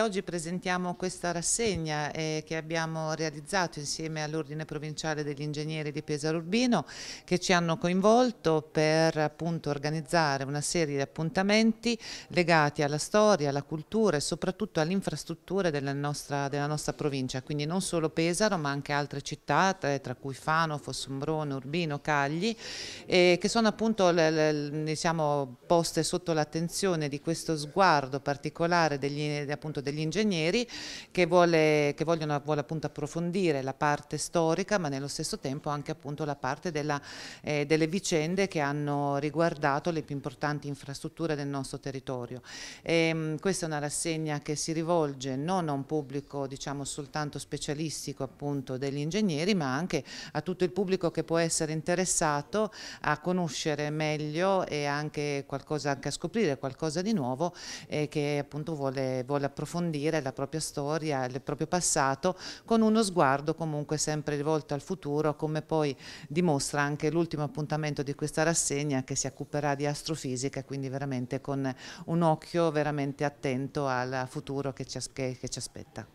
Oggi presentiamo questa rassegna eh, che abbiamo realizzato insieme all'Ordine Provinciale degli Ingegneri di Pesaro Urbino che ci hanno coinvolto per appunto, organizzare una serie di appuntamenti legati alla storia, alla cultura e soprattutto all'infrastruttura della nostra, della nostra provincia, quindi non solo Pesaro ma anche altre città eh, tra cui Fano, Fossombrone, Urbino, Cagli eh, che sono appunto le, le, diciamo, poste sotto l'attenzione di questo sguardo particolare degli, appunto, degli ingegneri che, vuole, che vogliono, vuole appunto approfondire la parte storica ma nello stesso tempo anche appunto la parte della, eh, delle vicende che hanno riguardato le più importanti infrastrutture del nostro territorio. E, ehm, mh, questa è una rassegna che si rivolge non a un pubblico diciamo soltanto specialistico appunto degli ingegneri ma anche a tutto il pubblico che può essere interessato a conoscere meglio e anche, qualcosa, anche a scoprire qualcosa di nuovo eh, che appunto vuole, vuole approfondire approfondire la propria storia, il proprio passato, con uno sguardo comunque sempre rivolto al futuro, come poi dimostra anche l'ultimo appuntamento di questa rassegna che si occuperà di astrofisica, quindi veramente con un occhio veramente attento al futuro che ci, che, che ci aspetta.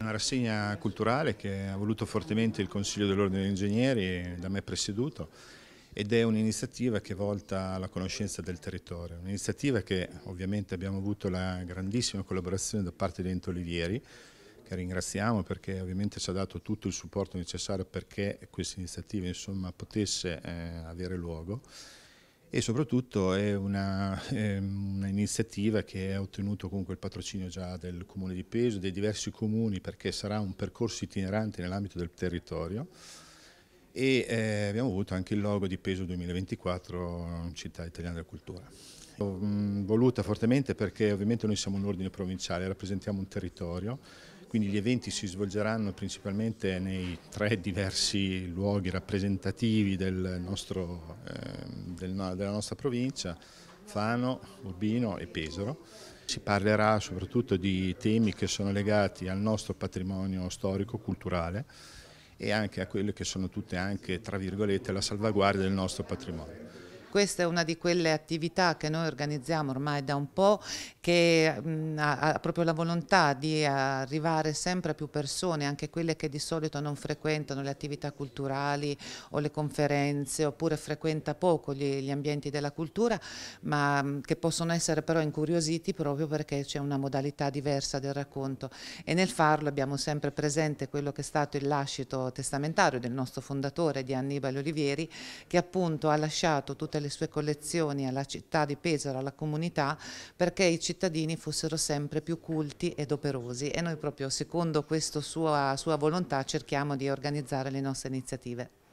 Una rassegna culturale che ha voluto fortemente il Consiglio dell'Ordine degli Ingegneri, da me presieduto, ed è un'iniziativa che è volta alla conoscenza del territorio, un'iniziativa che ovviamente abbiamo avuto la grandissima collaborazione da parte di Ento Olivieri, che ringraziamo perché ovviamente ci ha dato tutto il supporto necessario perché questa iniziativa insomma, potesse eh, avere luogo e soprattutto è un'iniziativa che ha ottenuto comunque il patrocinio già del Comune di Peso, dei diversi comuni perché sarà un percorso itinerante nell'ambito del territorio e eh, abbiamo avuto anche il logo di Peso 2024 Città Italiana della Cultura. Mh, voluta fortemente perché ovviamente noi siamo un ordine provinciale, rappresentiamo un territorio, quindi gli eventi si svolgeranno principalmente nei tre diversi luoghi rappresentativi del nostro, eh, del, della nostra provincia, Fano, Urbino e Pesaro. Si parlerà soprattutto di temi che sono legati al nostro patrimonio storico-culturale e anche a quelle che sono tutte anche, tra virgolette, la salvaguardia del nostro patrimonio. Questa è una di quelle attività che noi organizziamo ormai da un po', che mh, ha proprio la volontà di arrivare sempre a più persone, anche quelle che di solito non frequentano le attività culturali o le conferenze, oppure frequenta poco gli, gli ambienti della cultura, ma mh, che possono essere però incuriositi proprio perché c'è una modalità diversa del racconto. E nel farlo abbiamo sempre presente quello che è stato il lascito testamentario del nostro fondatore, di Annibale Olivieri, che appunto ha lasciato tutte tutte le sue collezioni alla città di Pesaro, alla comunità, perché i cittadini fossero sempre più culti ed operosi e noi proprio secondo questa sua, sua volontà cerchiamo di organizzare le nostre iniziative.